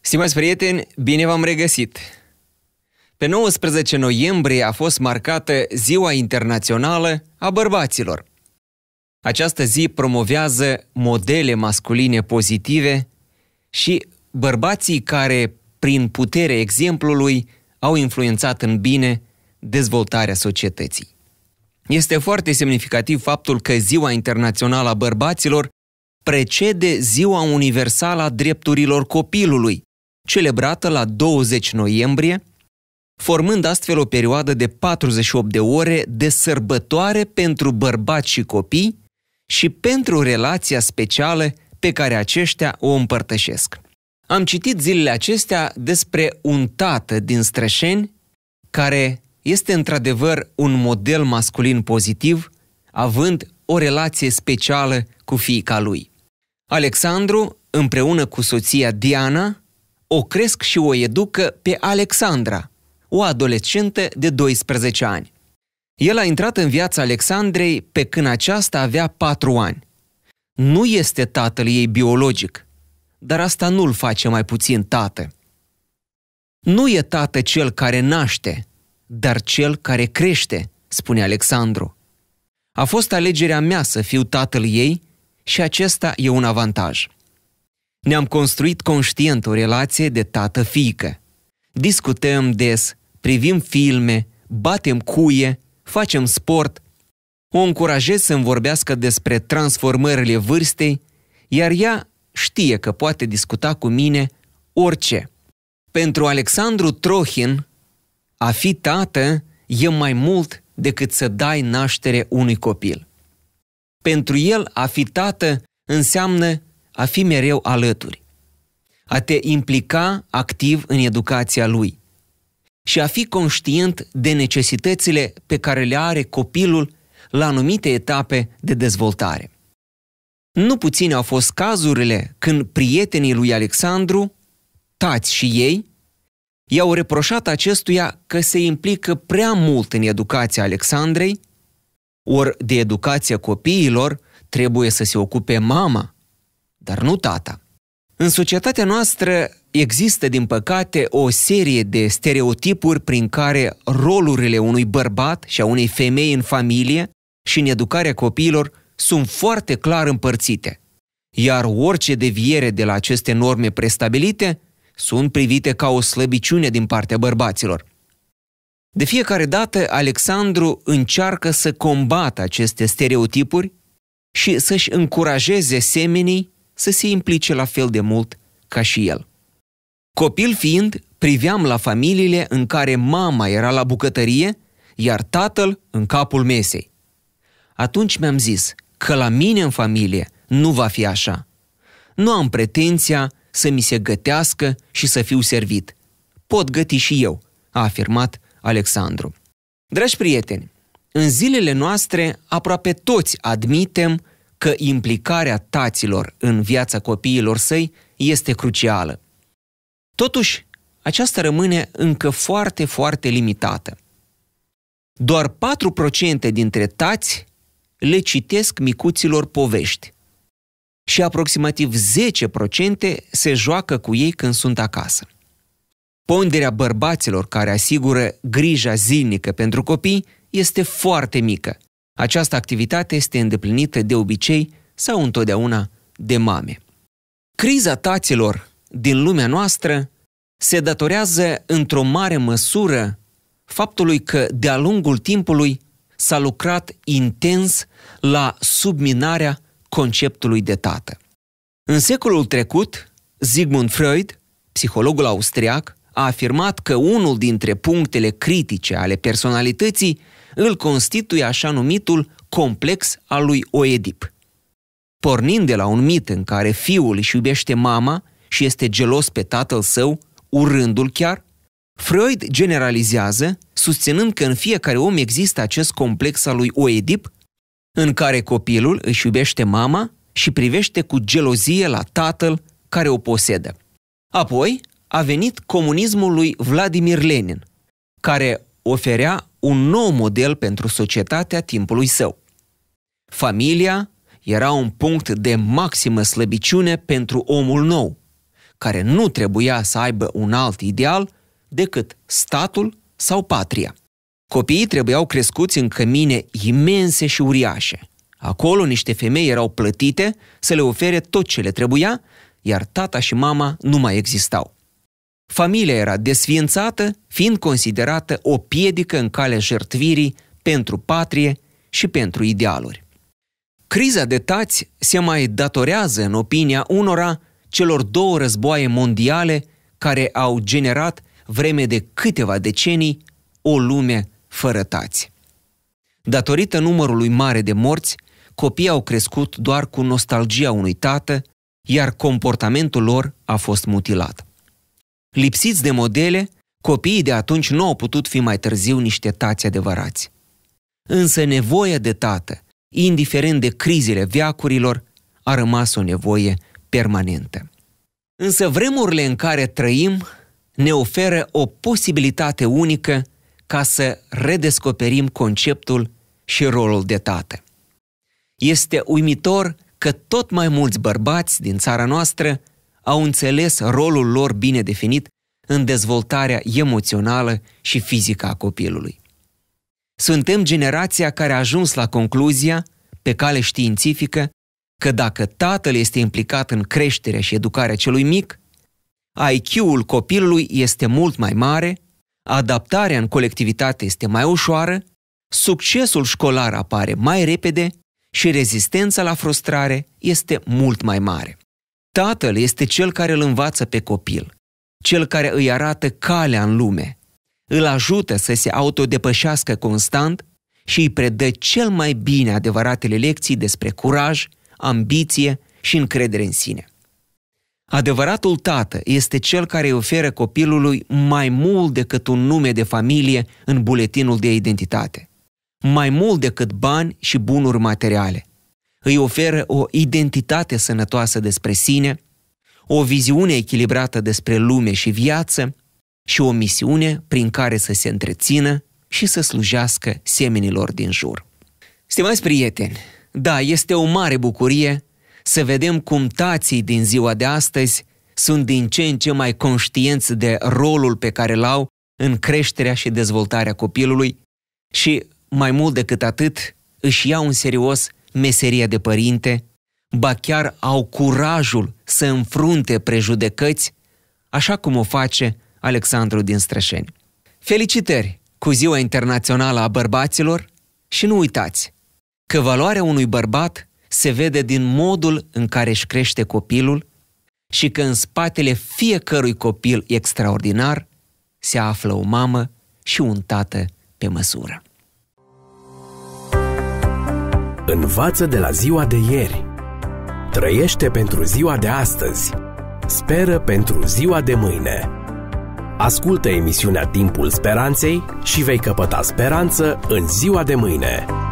Stimați prieteni, bine v-am regăsit! Pe 19 noiembrie a fost marcată Ziua Internațională a Bărbaților. Această zi promovează modele masculine pozitive și bărbații care, prin putere exemplului, au influențat în bine dezvoltarea societății. Este foarte semnificativ faptul că Ziua Internațională a Bărbaților precede Ziua Universală a Drepturilor Copilului, celebrată la 20 noiembrie, formând astfel o perioadă de 48 de ore de sărbătoare pentru bărbați și copii și pentru relația specială pe care aceștia o împărtășesc. Am citit zilele acestea despre un tată din Strășeni care este într-adevăr un model masculin pozitiv, având o relație specială cu fiica lui. Alexandru, împreună cu soția Diana, o cresc și o educă pe Alexandra, o adolescentă de 12 ani. El a intrat în viața Alexandrei pe când aceasta avea 4 ani. Nu este tatăl ei biologic, dar asta nu-l face mai puțin tată. Nu e tată cel care naște, dar cel care crește, spune Alexandru. A fost alegerea mea să fiu tatăl ei și acesta e un avantaj. Ne-am construit conștient o relație de tată-fiică. Discutăm des, privim filme, batem cuie, facem sport, o încurajez să-mi vorbească despre transformările vârstei, iar ea știe că poate discuta cu mine orice. Pentru Alexandru Trohin, a fi tată e mai mult decât să dai naștere unui copil. Pentru el, a fi tată înseamnă a fi mereu alături, a te implica activ în educația lui și a fi conștient de necesitățile pe care le are copilul la anumite etape de dezvoltare. Nu puține au fost cazurile când prietenii lui Alexandru, tați și ei, I-au reproșat acestuia că se implică prea mult în educația Alexandrei, ori de educația copiilor trebuie să se ocupe mama, dar nu tata. În societatea noastră există, din păcate, o serie de stereotipuri prin care rolurile unui bărbat și a unei femei în familie și în educarea copiilor sunt foarte clar împărțite. Iar orice deviere de la aceste norme prestabilite sunt privite ca o slăbiciune din partea bărbaților. De fiecare dată, Alexandru încearcă să combată aceste stereotipuri și să-și încurajeze semenii să se implice la fel de mult ca și el. Copil fiind, priveam la familiile în care mama era la bucătărie, iar tatăl în capul mesei. Atunci mi-am zis că la mine în familie nu va fi așa. Nu am pretenția să mi se gătească și să fiu servit. Pot găti și eu, a afirmat Alexandru. Dragi prieteni, în zilele noastre aproape toți admitem că implicarea taților în viața copiilor săi este crucială. Totuși, aceasta rămâne încă foarte, foarte limitată. Doar 4% dintre tați le citesc micuților povești și aproximativ 10% se joacă cu ei când sunt acasă. Ponderea bărbaților care asigură grija zilnică pentru copii este foarte mică. Această activitate este îndeplinită de obicei sau întotdeauna de mame. Criza taților din lumea noastră se datorează într-o mare măsură faptului că de-a lungul timpului s-a lucrat intens la subminarea conceptului de tată. În secolul trecut, Sigmund Freud, psihologul austriac, a afirmat că unul dintre punctele critice ale personalității îl constituie așa numitul complex al lui Oedip. Pornind de la un mit în care fiul își iubește mama și este gelos pe tatăl său, urându-l chiar, Freud generalizează, susținând că în fiecare om există acest complex al lui Oedip, în care copilul își iubește mama și privește cu gelozie la tatăl care o posedă. Apoi a venit comunismul lui Vladimir Lenin, care oferea un nou model pentru societatea timpului său. Familia era un punct de maximă slăbiciune pentru omul nou, care nu trebuia să aibă un alt ideal decât statul sau patria. Copiii trebuiau crescuți în cămine imense și uriașe. Acolo niște femei erau plătite să le ofere tot ce le trebuia, iar tata și mama nu mai existau. Familia era desființată, fiind considerată o piedică în calea jertvirii pentru patrie și pentru idealuri. Criza de tați se mai datorează, în opinia unora, celor două războaie mondiale care au generat, vreme de câteva decenii, o lume fără tați. Datorită numărului mare de morți, copiii au crescut doar cu nostalgia unui tată, iar comportamentul lor a fost mutilat. Lipsiți de modele, copiii de atunci nu au putut fi mai târziu niște tați adevărați. Însă nevoia de tată, indiferent de crizele veacurilor, a rămas o nevoie permanentă. Însă vremurile în care trăim ne oferă o posibilitate unică ca să redescoperim conceptul și rolul de tată. Este uimitor că tot mai mulți bărbați din țara noastră au înțeles rolul lor bine definit în dezvoltarea emoțională și fizică a copilului. Suntem generația care a ajuns la concluzia, pe cale științifică, că dacă tatăl este implicat în creșterea și educarea celui mic, IQ-ul copilului este mult mai mare adaptarea în colectivitate este mai ușoară, succesul școlar apare mai repede și rezistența la frustrare este mult mai mare. Tatăl este cel care îl învață pe copil, cel care îi arată calea în lume, îl ajută să se autodepășească constant și îi predă cel mai bine adevăratele lecții despre curaj, ambiție și încredere în sine. Adevăratul tată este cel care îi oferă copilului mai mult decât un nume de familie în buletinul de identitate, mai mult decât bani și bunuri materiale. Îi oferă o identitate sănătoasă despre sine, o viziune echilibrată despre lume și viață și o misiune prin care să se întrețină și să slujească seminilor din jur. Stimați prieteni, da, este o mare bucurie să vedem cum tații din ziua de astăzi sunt din ce în ce mai conștienți de rolul pe care îl au în creșterea și dezvoltarea copilului și, mai mult decât atât, își iau în serios meseria de părinte, ba chiar au curajul să înfrunte prejudecăți, așa cum o face Alexandru din Strășeni. Felicitări cu Ziua Internațională a Bărbaților și nu uitați că valoarea unui bărbat se vede din modul în care își crește copilul și că în spatele fiecărui copil extraordinar se află o mamă și un tată pe măsură. Învață de la ziua de ieri. Trăiește pentru ziua de astăzi. Speră pentru ziua de mâine. Ascultă emisiunea Timpul Speranței și vei căpăta speranță în ziua de mâine.